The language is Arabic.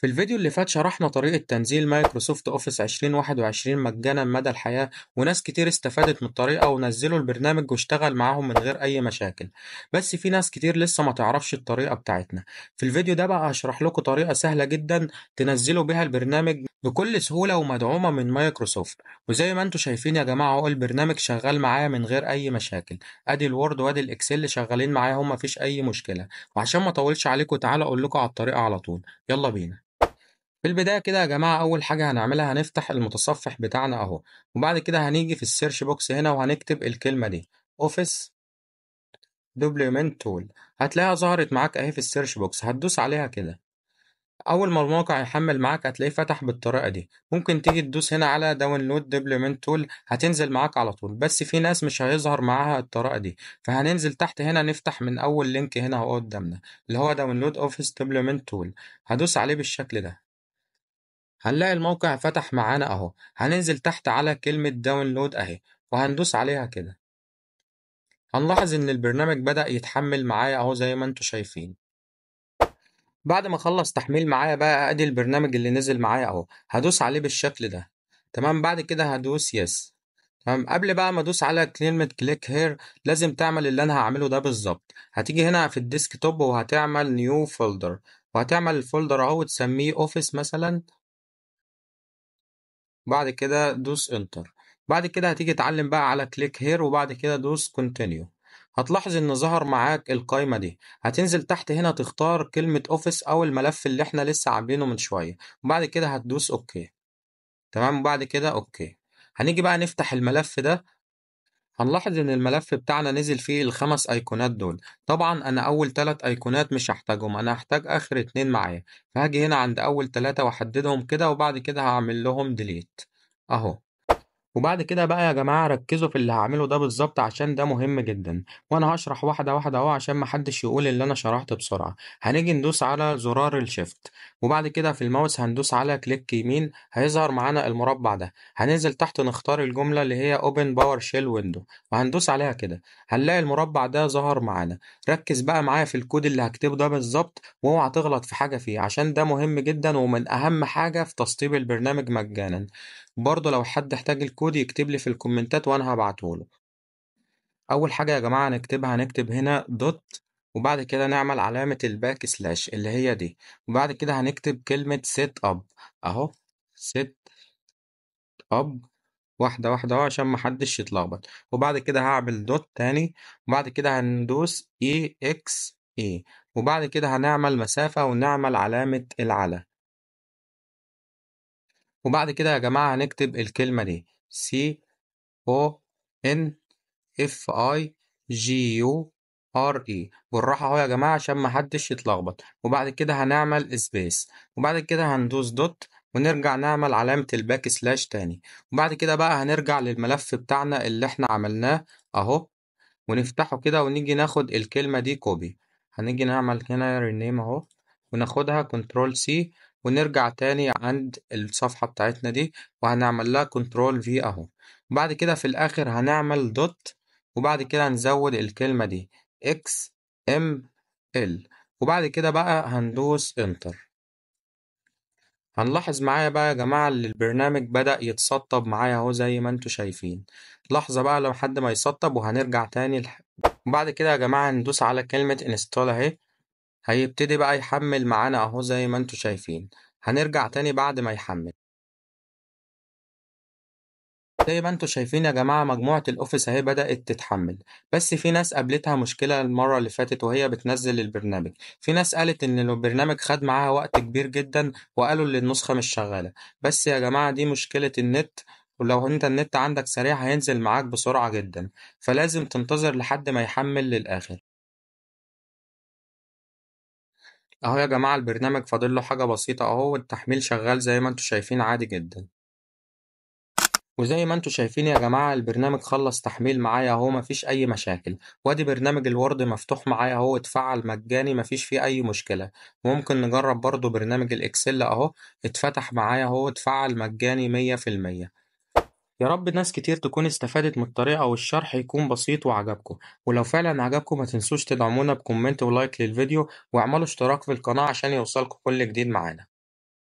في الفيديو اللي فات شرحنا طريقة تنزيل مايكروسوفت اوفيس 2021 مجانا مدى الحياة وناس كتير استفادت من الطريقة ونزلوا البرنامج واشتغل معاهم من غير أي مشاكل بس في ناس كتير لسه ما تعرفش الطريقة بتاعتنا في الفيديو ده بقى هشرح لكم طريقة سهلة جدا تنزلوا بيها البرنامج بكل سهولة ومدعومة من مايكروسوفت وزي ما انتوا شايفين يا جماعة اهو البرنامج شغال معايا من غير أي مشاكل ادي الوورد وادي الاكسل شغالين معايا هما مفيش أي مشكلة وعشان ما اطولش عليكم تعالى اقول لكم على الطريقة على طول يلا بينا في البداية كده يا جماعة أول حاجة هنعملها هنفتح المتصفح بتاعنا أهو وبعد كده هنيجي في السيرش بوكس هنا وهنكتب الكلمة دي Office Deployment Tool هتلاقيها ظهرت معاك أهي في السيرش بوكس هتدوس عليها كده أول ما الموقع يحمل معاك هتلاقيه فتح بالطريقة دي ممكن تيجي تدوس هنا على داونلود ديبلويمنت تول هتنزل معاك على طول بس في ناس مش هيظهر معاها الطريقة دي فهننزل تحت هنا نفتح من أول لينك هنا أهو قدامنا اللي هو داونلود أوفيس ديبلويمنت تول هدوس عليه بالشكل ده هنلاقي الموقع فتح معانا أهو هننزل تحت على كلمة داونلود أهي وهندوس عليها كده هنلاحظ إن البرنامج بدأ يتحمل معايا أهو زي ما انتوا شايفين بعد ما أخلص تحميل معايا بقى أدي البرنامج اللي نزل معايا أهو هدوس عليه بالشكل ده تمام بعد كده هدوس يس تمام قبل بقى ما ادوس على كلمه كليك هير لازم تعمل اللي انا هعمله ده بالظبط هتيجي هنا في الديسك توب وهتعمل نيو فولدر وهتعمل الفولدر اهو وتسميه اوفيس مثلا بعد كده دوس انتر بعد كده هتيجي تعلم بقى على كليك هير وبعد كده دوس كونتينيو هتلاحظ ان ظهر معاك القائمه دي هتنزل تحت هنا تختار كلمه اوفيس او الملف اللي احنا لسه عاملينه من شويه وبعد كده هتدوس اوكي تمام وبعد كده اوكي هنيجي بقى نفتح الملف ده هنلاحظ إن الملف بتاعنا نزل فيه الخمس أيقونات دول، طبعًا أنا أول ثلاث أيقونات مش هحتاجهم، أنا هحتاج آخر اتنين معايا، فهاجي هنا عند أول ثلاثة وأحددهم كده وبعد كده هعمل لهم ديليت أهو. وبعد كده بقى يا جماعة ركزوا في اللي هعمله ده بالظبط عشان ده مهم جدا وأنا هشرح واحدة واحدة أهو عشان محدش يقول اللي أنا شرحت بسرعة هنيجي ندوس على زرار الشيفت وبعد كده في الماوس هندوس على كليك يمين هيظهر معانا المربع ده هننزل تحت نختار الجملة اللي هي Open شيل Window وهندوس عليها كده هنلاقي المربع ده ظهر معانا ركز بقى معايا في الكود اللي هكتبه ده بالظبط واوعى تغلط في حاجة فيه عشان ده مهم جدا ومن أهم حاجة في تسطيب البرنامج مجانا برضه لو حد احتاج الكود الكود يكتب لي في الكومنتات وأنا هبعته له أول حاجة يا جماعة هنكتبها هنكتب هنا دوت وبعد كده نعمل علامة الباك سلاش اللي هي دي وبعد كده هنكتب كلمة سيت أب أهو سيت أب واحدة واحدة اهو عشان محدش يتلخبط وبعد كده هعمل دوت تاني وبعد كده هندوس اي اكس اي وبعد كده هنعمل مسافة ونعمل علامة العلى وبعد كده يا جماعة هنكتب الكلمة دي C O N F I G U R E بالراحه اهو يا جماعه عشان ما حدش يتلخبط وبعد كده هنعمل سبيس وبعد كده هندوس دوت ونرجع نعمل علامة الباك سلاش تاني وبعد كده بقى هنرجع للملف بتاعنا اللي احنا عملناه اهو ونفتحه كده ونيجي ناخد الكلمة دي كوبي هنيجي نعمل هنا رينيم اهو وناخدها كنترول سي ونرجع تاني عند الصفحة بتاعتنا دي وهنعمل لها كنترول في اهو وبعد كده في الاخر هنعمل دوت وبعد كده هنزود الكلمة دي اكس ام ال وبعد كده بقى هندوس انتر هنلاحظ معايا بقى يا جماعة اللي البرنامج بدأ يتسطب معايا اهو زي ما انتوا شايفين لحظة بقى لحد ما يسطب وهنرجع تاني الح... وبعد كده يا جماعة هندوس على كلمة انستال اهي هيبتدي بقى يحمّل معانا أهو زي ما أنتم شايفين، هنرجع تاني بعد ما يحمّل. زي ما أنتم شايفين يا جماعة مجموعة الأوفيس أهي بدأت تتحمّل، بس في ناس قابلتها مشكلة المرّة اللي فاتت وهي بتنزّل البرنامج، في ناس قالت إن البرنامج خد معاها وقت كبير جدًا وقالوا إن النسخة مش شغّالة، بس يا جماعة دي مشكلة النت ولو أنت النت عندك سريع هينزل معاك بسرعة جدًا، فلازم تنتظر لحد ما يحمّل للآخر. اهو يا جماعة البرنامج فاضل له حاجة بسيطة اهو والتحميل شغال زي ما انتوا شايفين عادي جدا وزي ما انتوا شايفين يا جماعة البرنامج خلص تحميل معايا اهو مفيش أي مشاكل وادي برنامج الوورد مفتوح معايا اهو اتفعل مجاني مفيش فيه أي مشكلة ممكن نجرب برضو برنامج الإكسل اهو اتفتح معايا اهو اتفعل مجاني مية في المية يا رب ناس كتير تكون استفادت من الطريقة والشرح يكون بسيط وعجبكم ولو فعلا عجبكم ما تنسوش تدعمونا بكومنت ولايك للفيديو واعملوا اشتراك في القناة عشان يوصلكم كل جديد معانا